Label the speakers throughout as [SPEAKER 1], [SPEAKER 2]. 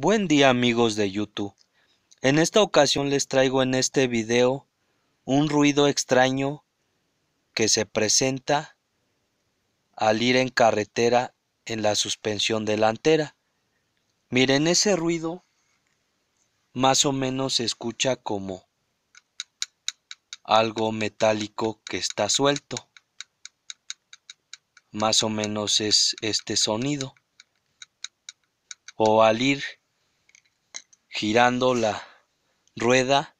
[SPEAKER 1] Buen día amigos de YouTube. En esta ocasión les traigo en este video un ruido extraño que se presenta al ir en carretera en la suspensión delantera. Miren ese ruido más o menos se escucha como algo metálico que está suelto. Más o menos es este sonido. O al ir girando la rueda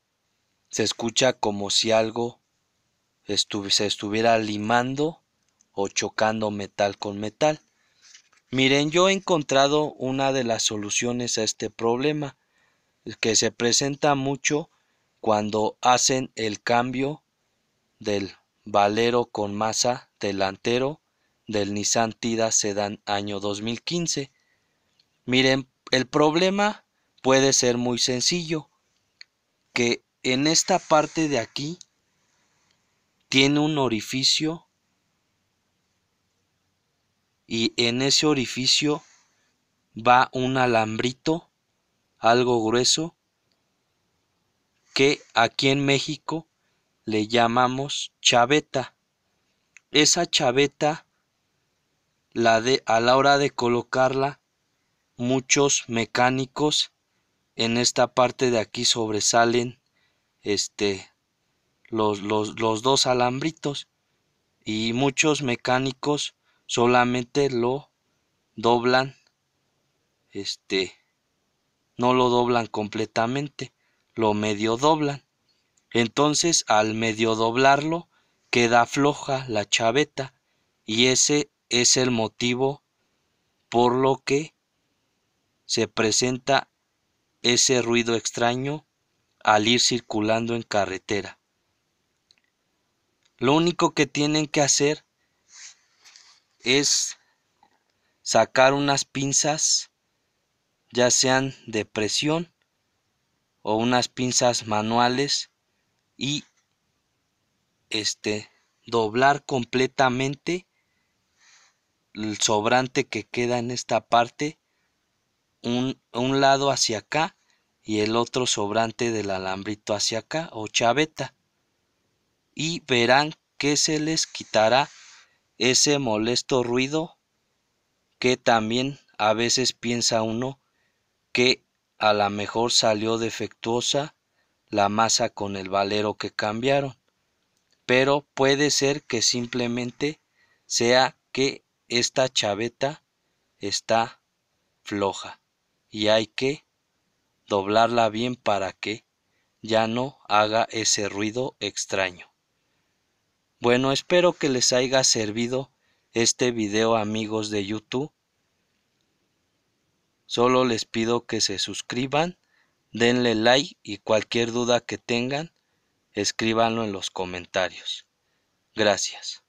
[SPEAKER 1] se escucha como si algo se estuviera limando o chocando metal con metal. Miren, yo he encontrado una de las soluciones a este problema que se presenta mucho cuando hacen el cambio del valero con masa delantero del Nissan Tida Sedan año 2015. Miren, el problema puede ser muy sencillo, que en esta parte de aquí tiene un orificio y en ese orificio va un alambrito, algo grueso, que aquí en México le llamamos chaveta. Esa chaveta, la de, a la hora de colocarla, muchos mecánicos en esta parte de aquí sobresalen este los, los, dos alambritos y muchos mecánicos solamente lo doblan este no lo doblan completamente lo medio doblan entonces al medio doblarlo queda floja la chaveta y ese es el motivo por lo que se presenta ese ruido extraño al ir circulando en carretera. Lo único que tienen que hacer es sacar unas pinzas, ya sean de presión o unas pinzas manuales y este doblar completamente el sobrante que queda en esta parte un, lado hacia acá y el otro sobrante del alambrito hacia acá o chaveta y verán que se les quitará ese molesto ruido que también a veces piensa uno que a lo mejor salió defectuosa la masa con el valero que cambiaron. Pero puede ser que simplemente sea que esta chaveta está floja y hay que doblarla bien para que ya no haga ese ruido extraño. Bueno, espero que les haya servido este video amigos de YouTube. Solo les pido que se suscriban, denle like y cualquier duda que tengan, escríbanlo en los comentarios. Gracias.